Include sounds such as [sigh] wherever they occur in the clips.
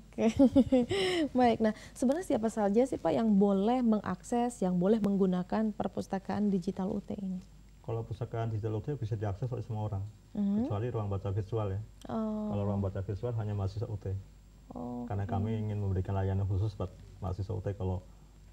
Oke, [laughs] baik. Nah, sebenarnya siapa saja sih Pak yang boleh mengakses, yang boleh menggunakan perpustakaan digital UT ini? Kalau perpustakaan digital UT bisa diakses oleh semua orang, mm-hmm. kecuali ruang baca visual ya. Oh. Kalau ruang baca visual hanya mahasiswa UT. Oh, Karena mm-hmm. kami ingin memberikan layanan khusus buat mahasiswa UT kalau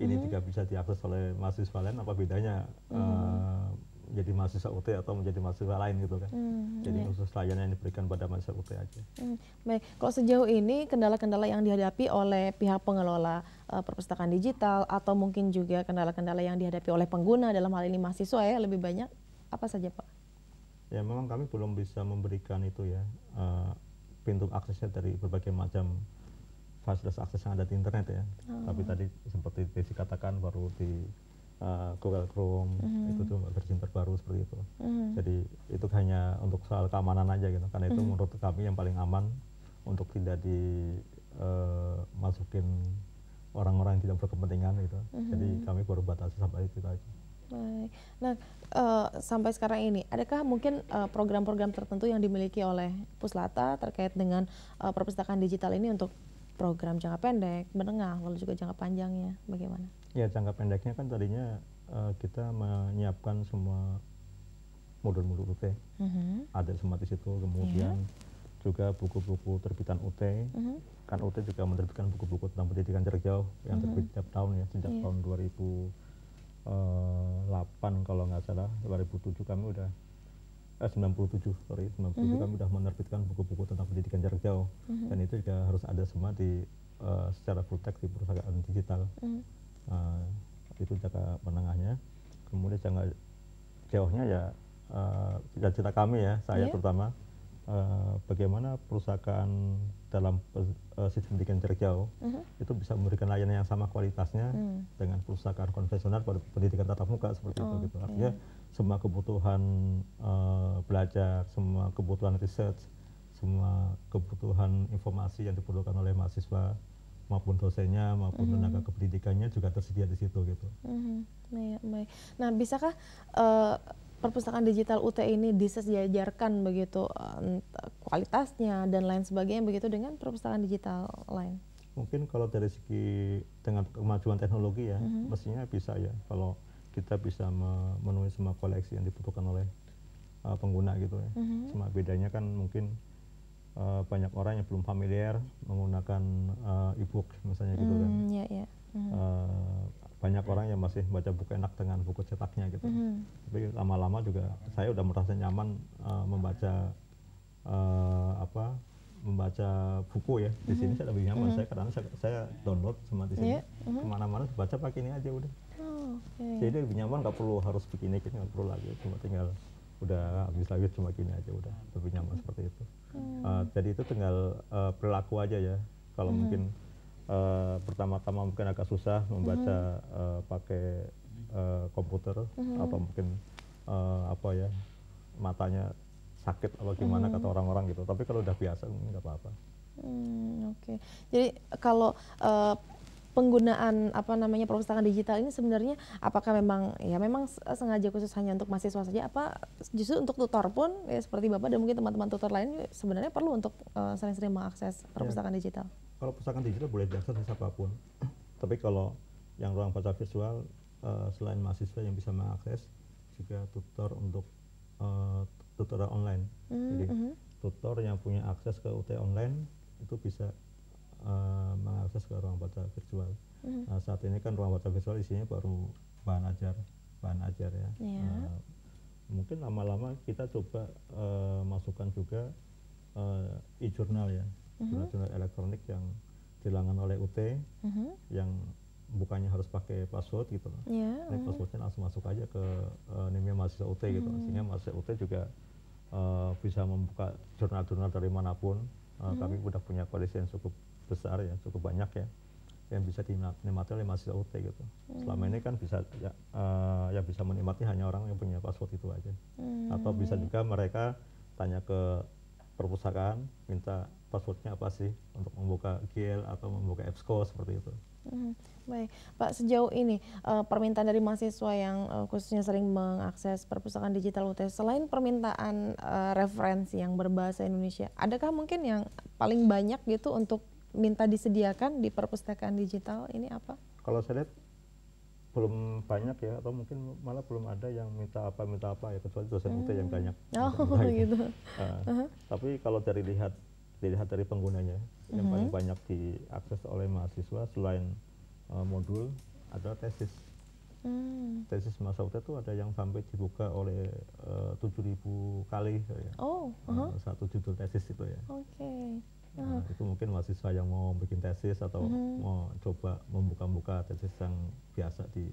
ini mm-hmm. tidak bisa diakses oleh mahasiswa lain, apa bedanya mm-hmm. Jadi mahasiswa UT atau menjadi mahasiswa lain gitu kan. Hmm, Jadi iya. khusus layanan yang diberikan pada mahasiswa UT aja. Hmm, baik, kalau sejauh ini kendala-kendala yang dihadapi oleh pihak pengelola uh, perpustakaan digital atau mungkin juga kendala-kendala yang dihadapi oleh pengguna dalam hal ini mahasiswa ya lebih banyak apa saja Pak? Ya memang kami belum bisa memberikan itu ya uh, pintu aksesnya dari berbagai macam fasilitas akses yang ada di internet ya. Hmm. Tapi tadi seperti Desi katakan baru di Eh, Google Chrome mm. itu tuh versi terbaru seperti itu. Mm. Jadi itu hanya untuk soal keamanan aja gitu karena mm. itu hmm. menurut kami yang paling aman untuk tidak dimasukin eh, uh, orang-orang yang tidak berkepentingan gitu. Mm. Jadi hmm. kami baru batasi sampai itu aja. Nah, uh, sampai sekarang ini, adakah mungkin program-program uh, tertentu yang dimiliki oleh Puslata terkait dengan uh, perpustakaan digital ini untuk program jangka pendek, menengah, lalu juga jangka panjangnya, bagaimana? ya jangka pendeknya kan tadinya uh, kita menyiapkan semua modul-modul UT mm-hmm. ada semua di situ kemudian yeah. juga buku-buku terbitan UT mm-hmm. kan UT juga menerbitkan buku-buku tentang pendidikan jarak jauh yang mm-hmm. terbit setiap tahun ya sejak yeah. tahun 2008 eh, kalau nggak salah 2007 kami udah eh, 97 sorry 97 mm -hmm. kami sudah menerbitkan buku-buku tentang pendidikan jarak jauh mm -hmm. dan itu juga harus ada semua di uh, secara full text di perusahaan digital mm -hmm uh, itu jangka menengahnya kemudian jangka jauhnya ya uh, ah, cita kami ya saya yeah. terutama uh, bagaimana perusahaan dalam uh, sistem pendidikan jarak jauh uh mhm. -huh. itu bisa memberikan layanan yang sama kualitasnya hmm. dengan perusahaan konvensional pada pendidikan tatap muka seperti oh, itu gitu artinya semua kebutuhan uh, belajar semua kebutuhan riset semua kebutuhan informasi yang diperlukan oleh mahasiswa maupun dosennya maupun mm -hmm. tenaga kependidikannya juga tersedia di situ gitu. Mm -hmm. Nah, bisakah uh, perpustakaan digital UT ini disejajarkan begitu eh, kualitasnya dan lain sebagainya begitu dengan perpustakaan digital lain? Mungkin kalau dari segi dengan kemajuan teknologi ya, mm -hmm. mestinya bisa ya kalau kita bisa memenuhi semua koleksi yang dibutuhkan oleh uh, pengguna gitu ya. Mm -hmm. Cuma bedanya kan mungkin uh, banyak orang yang belum familiar menggunakan uh, e-book misalnya gitu mm, kan. Yeah, yeah. Mm. Uh, banyak orang yang masih baca buku enak dengan buku cetaknya gitu. Mm. Tapi lama-lama juga saya udah merasa nyaman uh, membaca uh, apa membaca buku ya di sini mm -hmm. saya lebih nyaman mm -hmm. saya karena saya, saya download sama di sini yeah. mm -hmm. kemana-mana baca pakai ini aja udah oh, okay. jadi lebih nyaman nggak perlu harus begini nggak perlu lagi cuma tinggal udah habis lagi cuma gini aja udah hmm. lebih nyaman seperti itu hmm. uh, jadi itu tinggal uh, eh, perilaku aja ya kalau hmm. mungkin uh, pertama-tama mungkin agak susah membaca hmm. uh, pakai uh, komputer hmm. atau mungkin uh, apa ya matanya sakit atau gimana hmm. kata orang-orang gitu tapi kalau udah biasa hmm, nggak apa-apa hmm, oke okay. jadi kalau uh, penggunaan apa namanya perpustakaan digital ini sebenarnya apakah memang ya memang sengaja khusus hanya untuk mahasiswa saja apa justru untuk tutor pun ya seperti Bapak dan mungkin teman-teman tutor lain sebenarnya perlu untuk sering eh, sering-sering mengakses iya. perpustakaan ya. digital. Kalau perpustakaan digital boleh diakses siapapun. Tapi kalau yang ruang baca visual uh, selain mahasiswa yang bisa mengakses juga tutor untuk uh, tutor online. -hmm. Jadi mhm. tutor yang punya akses ke UT online itu bisa uh, mengakses ke ruang baca virtual. Mm. Uh, saat ini kan ruang baca virtual isinya baru bahan ajar, bahan ajar ya. Yeah. Iya. Uh, mungkin lama-lama kita coba uh, masukkan juga uh, eh, e-jurnal ya, hmm. jurnal-jurnal mm -hmm. elektronik yang dilangan oleh UT, mm -hmm. yang bukannya harus pakai password gitu loh. Yeah. Hmm. passwordnya langsung masuk aja ke uh, namanya mahasiswa UT mm gitu -hmm. gitu. Sehingga mahasiswa UT juga uh, bisa membuka jurnal-jurnal dari manapun Uh, hmm. Kami sudah punya koalisi yang cukup besar ya, cukup banyak ya yang bisa dinikmati oleh mahasiswa UT gitu. Hmm. Selama ini kan bisa ya, uh, eh, yang bisa menikmati hanya orang yang punya password itu aja. Hmm. Atau bisa juga mereka tanya ke perpustakaan minta passwordnya apa sih untuk membuka GL atau membuka EBSCO e seperti itu. Hmm, baik, Pak sejauh ini uh, permintaan dari mahasiswa yang uh, khususnya sering mengakses perpustakaan digital UTS selain permintaan uh, referensi yang berbahasa Indonesia, adakah mungkin yang paling banyak gitu untuk minta disediakan di perpustakaan digital ini apa? Kalau saya lihat belum banyak ya atau mungkin malah belum ada yang minta apa minta apa ya kecuali dosen hmm. UT yang banyak. Oh [laughs] gitu. gitu. Uh, nah, uh -huh. Tapi kalau dari lihat dilihat dari penggunanya mm-hmm. yang paling mhm. banyak diakses oleh mahasiswa selain uh, modul adalah tesis hmm. tesis mahasiswa itu ada yang sampai dibuka oleh eh, tujuh ribu kali gitu ya. oh eh, uh-huh. satu judul tesis itu ya oke okay. Nah, uh-huh. itu mungkin mahasiswa yang mau bikin tesis atau mm-hmm. mau coba membuka-buka tesis yang biasa di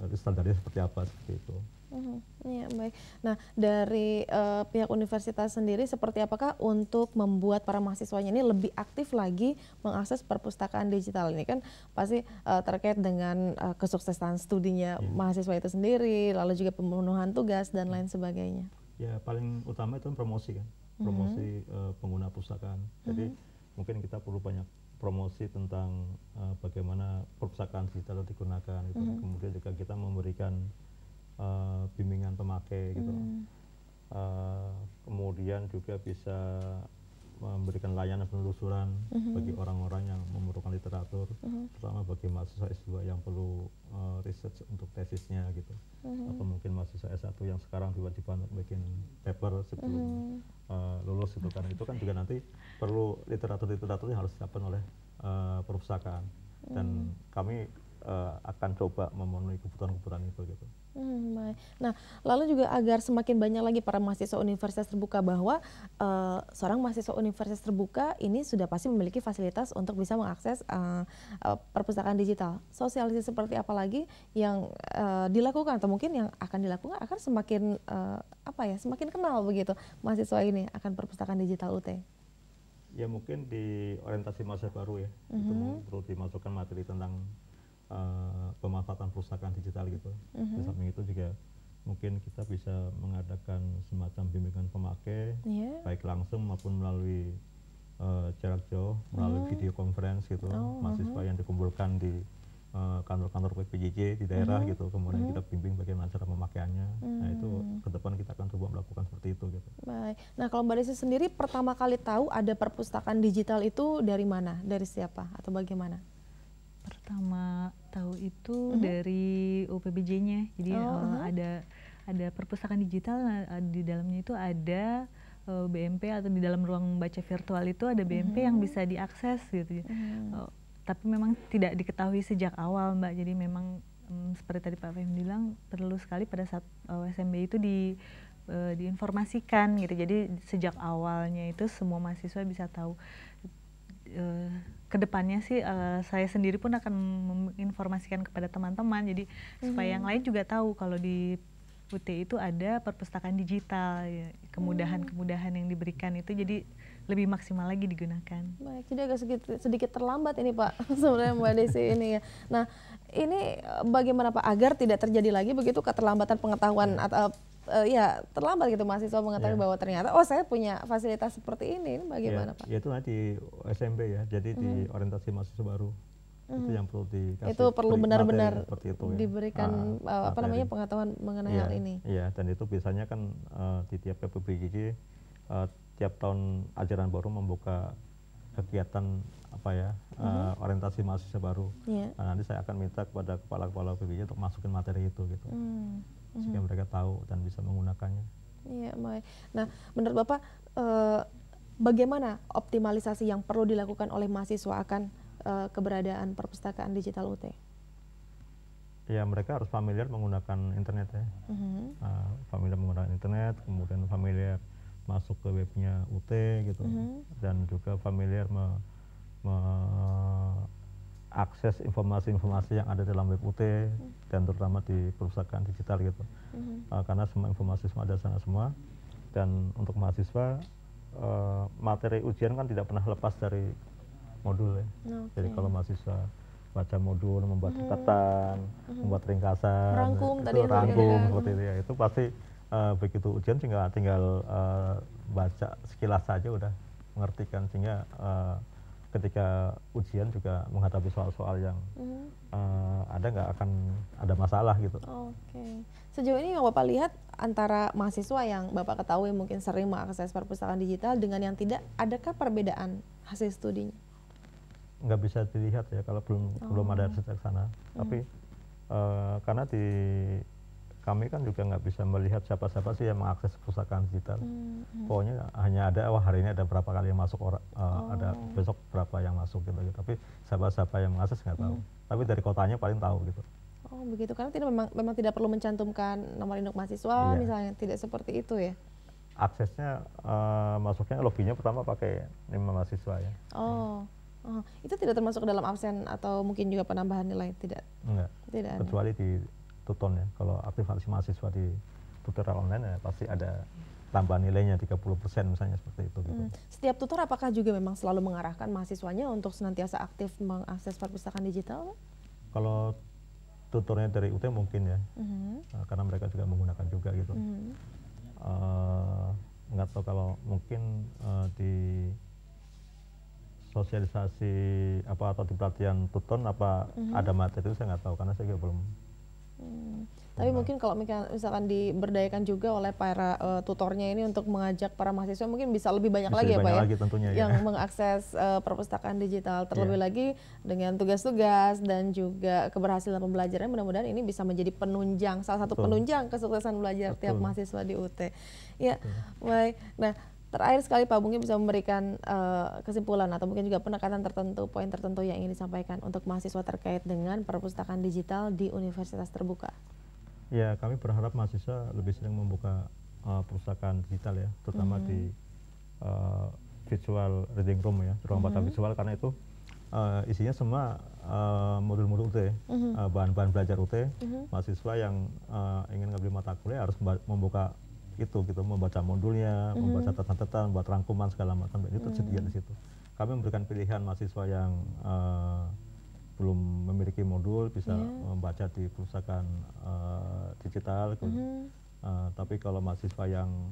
uh, standarnya seperti apa seperti itu. Mm-hmm. Ya, baik. Nah, dari uh, pihak universitas sendiri seperti apakah untuk membuat para mahasiswanya ini lebih aktif lagi mengakses perpustakaan digital ini kan pasti uh, terkait dengan uh, kesuksesan studinya yeah. mahasiswa itu sendiri, lalu juga pemenuhan tugas dan lain sebagainya. Ya, paling utama itu kan promosi kan. Promosi mm-hmm. uh, pengguna pustakaan. Jadi mm-hmm. mungkin kita perlu banyak promosi tentang uh, bagaimana perpustakaan digital digunakan gitu. Mm-hmm. Kemudian juga kita memberikan uh, bimbingan pemakai gitu uh, kemudian juga bisa memberikan layanan penelusuran mm -hmm. bagi orang-orang yang memerlukan literatur, mm -hmm. terutama bagi mahasiswa S2 yang perlu uh, research untuk tesisnya gitu, mm -hmm. atau mungkin mahasiswa S1 yang sekarang diwajibkan untuk bikin paper sebelum mm -hmm. uh, lulus gitu, karena itu kan juga nanti perlu literatur-literatur yang harus disiapkan oleh uh, perpustakaan, mm dan hmm. kami uh, akan coba memenuhi kebutuhan-kebutuhan itu gitu. Hmm, baik. Nah, lalu juga agar semakin banyak lagi para mahasiswa universitas terbuka bahwa uh, seorang mahasiswa universitas terbuka ini sudah pasti memiliki fasilitas untuk bisa mengakses uh, perpustakaan digital. Sosialisasi seperti apa lagi yang uh, dilakukan atau mungkin yang akan dilakukan akan semakin uh, apa ya, semakin kenal begitu mahasiswa ini akan perpustakaan digital UT. Ya mungkin di orientasi mahasiswa baru ya, mm -hmm. itu mhm. perlu dimasukkan materi tentang Eh, pemanfaatan perusahaan digital gitu. Mm-hmm. Di samping itu juga mungkin kita bisa mengadakan semacam bimbingan pemakai yeah. baik langsung maupun melalui uh, jarak jauh melalui mm. video conference gitu oh, mhm. mahasiswa uh-huh. yang dikumpulkan di kantor eh, kantor-kantor PPJJ di daerah mm-hmm. gitu kemudian mm-hmm. kita bimbing bagaimana cara pemakaiannya mm. nah itu mhm. ke depan kita akan coba melakukan seperti itu gitu baik nah kalau mbak Desi sendiri pertama kali tahu ada perpustakaan digital itu dari mana dari siapa atau bagaimana pertama tahu itu mm -hmm. dari UPBJ-nya. Jadi oh, uh, uh. ada ada perpustakaan digital nah, eh, di dalamnya itu ada uh, eh, BMP atau di dalam ruang baca virtual itu ada BMP mm -hmm. yang bisa diakses gitu. Mm -hmm. uh, tapi memang tidak diketahui sejak awal, Mbak. Jadi memang um, seperti tadi Pak Fahim bilang perlu sekali pada saat uh, SMB itu di diinformasikan gitu. Jadi sejak awalnya itu semua mahasiswa bisa tahu Eh, kedepannya sih uh, saya sendiri pun akan menginformasikan kepada teman-teman jadi hmm supaya yang mhm. lain juga tahu kalau di UT itu ada perpustakaan digital ya, kemudahan-kemudahan yang diberikan itu jadi lebih maksimal lagi digunakan. Baik, jadi agak sedikit, sedikit terlambat ini Pak [laughs] sebenarnya Mbak Desi ini ya. Nah ini eh, bagaimana Pak agar tidak terjadi lagi begitu keterlambatan pengetahuan ya. atau uh, ya terlambat gitu mahasiswa mengetahui yeah. bahwa ternyata oh saya punya fasilitas seperti ini, ini bagaimana yeah. Pak? Ya itu nanti SMP ya, jadi mm di mhm. orientasi mahasiswa baru mm itu mhm. yang perlu dikasih itu perlu benar-benar ya. diberikan ah, eh, apa materi. namanya pengetahuan mengenai yeah, hal ini iya yeah, dan itu biasanya kan uh, di tiap PPBGG uh, tiap tahun ajaran baru membuka kegiatan apa ya mm-hmm. uh, orientasi mahasiswa baru yeah. nah, nanti saya akan minta kepada kepala-kepala PPBGG untuk masukin materi itu gitu mm mm-hmm. mereka tahu dan bisa menggunakannya. Iya, baik. Nah, menurut Bapak eh, bagaimana optimalisasi yang perlu dilakukan oleh mahasiswa akan eh, keberadaan perpustakaan digital UT? Ya, mereka harus familiar menggunakan internet ya. Mm-hmm. Uh, familiar menggunakan internet, kemudian familiar masuk ke webnya UT gitu, mm-hmm. dan juga familiar me, me akses informasi-informasi yang ada dalam web hmm. dan terutama di perpustakaan digital gitu hmm. uh, karena semua informasi semua ada sana semua dan untuk mahasiswa uh, materi ujian kan tidak pernah lepas dari modul ya okay. jadi kalau mahasiswa baca modul membuat mm-hmm. catatan hmm. membuat ringkasan rangkum itu tadi rangkum ya. seperti itu ya itu pasti uh, begitu ujian tinggal tinggal uh, baca sekilas saja udah mengerti kan sehingga uh, ketika ujian juga menghadapi soal-soal yang mm uh, ada nggak akan ada masalah gitu. Oke. Okay. Sejauh ini yang Bapak lihat antara mahasiswa yang Bapak ketahui mungkin sering mengakses perpustakaan digital dengan yang tidak, adakah perbedaan hasil studinya? Nggak bisa dilihat ya kalau belum oh. belum ada oh. riset ke sana. mm Tapi uh, karena di kami kan juga nggak bisa melihat siapa-siapa sih yang mengakses perpustakaan digital. Hmm, hmm, Pokoknya hanya ada wah hari ini ada berapa kali yang masuk orang uh, oh. ada besok berapa yang masuk gitu. gitu. Tapi siapa-siapa yang mengakses nggak tahu. Hmm. Tapi dari kotanya paling tahu gitu. Oh begitu karena tidak memang memang tidak perlu mencantumkan nomor induk mahasiswa yeah. misalnya tidak seperti itu ya. Aksesnya uh, masuknya lobbynya pertama pakai nama mahasiswa ya. Oh. Hmm. Oh, itu tidak termasuk dalam absen atau mungkin juga penambahan nilai tidak? Enggak. Tidak. Kecuali di tuton ya. Kalau aktivasi mahasiswa di tutorial online ya pasti ada tambahan nilainya 30% misalnya seperti itu. Gitu. Hmm. Setiap tutor apakah juga memang selalu mengarahkan mahasiswanya untuk senantiasa aktif mengakses perpustakaan digital? Kalau tutornya dari UT mungkin ya, hmm. Eh, karena mereka juga menggunakan juga gitu. Uh uh, nggak tahu kalau mungkin uh, di sosialisasi apa atau di pelatihan tuton apa mm -hmm. ada materi itu saya nggak tahu karena saya juga belum Hmm. Tapi mungkin kalau misalkan diberdayakan juga oleh para uh, tutornya ini untuk mengajak para mahasiswa mungkin bisa lebih banyak bisa lagi ya, lebih ya Pak lagi ya tentunya, yang mengakses uh, perpustakaan digital terlebih yeah. lagi dengan tugas-tugas dan juga keberhasilan pembelajaran mudah-mudahan ini bisa menjadi penunjang salah satu Betul. penunjang kesuksesan belajar Betul. tiap mahasiswa di UT. Ya, baik. Nah, Terakhir sekali Pak Bungi bisa memberikan uh, kesimpulan atau mungkin juga penekanan tertentu, poin tertentu yang ingin disampaikan untuk mahasiswa terkait dengan perpustakaan digital di universitas terbuka. Ya, kami berharap mahasiswa lebih sering membuka uh, perpustakaan digital ya, terutama mm -hmm. di uh, eh, virtual reading room ya, ruang mm -hmm. visual karena itu uh, isinya semua modul-modul uh, hmm. UT, bahan-bahan mm -hmm. uh, belajar UT, mm -hmm. mahasiswa yang uh, ingin ngambil mata kuliah harus membuka itu gitu membaca modulnya, mm -hmm. membaca catatan-catatan, buat rangkuman segala macam itu tersedia mm -hmm. di situ. Kami memberikan pilihan mahasiswa yang uh, belum memiliki modul bisa yeah. membaca di perpustakaan uh, eh, digital. Mm -hmm. uh, tapi kalau mahasiswa yang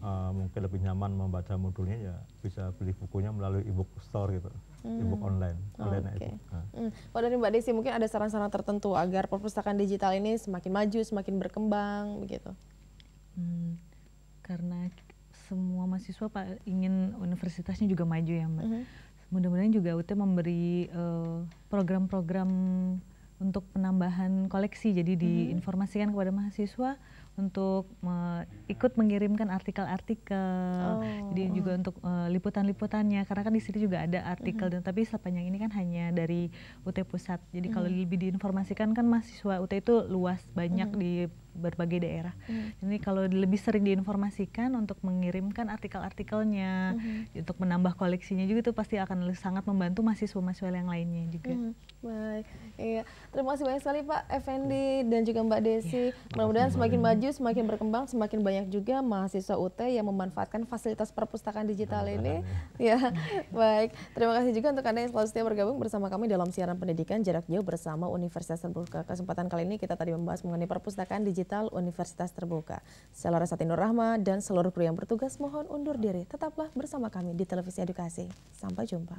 uh, mungkin lebih nyaman membaca modulnya ya bisa beli bukunya melalui ebook store gitu, hmm. e-book online, online okay. itu Nah. mm. dari Mbak Desi mungkin ada saran-saran tertentu agar perpustakaan digital ini semakin maju, semakin berkembang begitu? Hmm, karena semua mahasiswa pak ingin universitasnya juga maju ya mbak. Mm-hmm. Mudah-mudahan juga UT memberi eh, program-program untuk penambahan koleksi. Jadi mm-hmm. diinformasikan kepada mahasiswa untuk uh, ikut mengirimkan artikel-artikel. Oh. Jadi juga untuk uh, liputan-liputannya. Karena kan di sini juga ada artikel. Mm-hmm. Dan tapi sepanjang ini kan hanya dari UT pusat. Jadi mm-hmm. kalau mhm. lebih diinformasikan kan mahasiswa UT itu luas banyak mm-hmm. di berbagai daerah. Hmm. Ini kalau lebih sering diinformasikan untuk mengirimkan artikel-artikelnya, hmm. untuk menambah koleksinya juga itu pasti akan sangat membantu mahasiswa-mahasiswa yang lainnya juga. Hmm. Baik, iya. Terima kasih banyak sekali Pak Effendi iya. dan juga Mbak Desi. Ya, Mudah-mudahan semakin maju, semakin berkembang, semakin banyak juga mahasiswa UT yang memanfaatkan fasilitas perpustakaan digital nah, ini. [laughs] Ya, baik. Terima kasih juga untuk Anda yang selalu setia bergabung bersama kami dalam siaran pendidikan jarak jauh bersama Universitas Terbuka. Kesempatan kali ini kita tadi membahas mengenai perpustakaan digital Digital Universitas Terbuka. Saya Laura Satinur Rahma dan seluruh kru yang bertugas mohon undur diri. Tetaplah bersama kami di Televisi Edukasi. Sampai jumpa.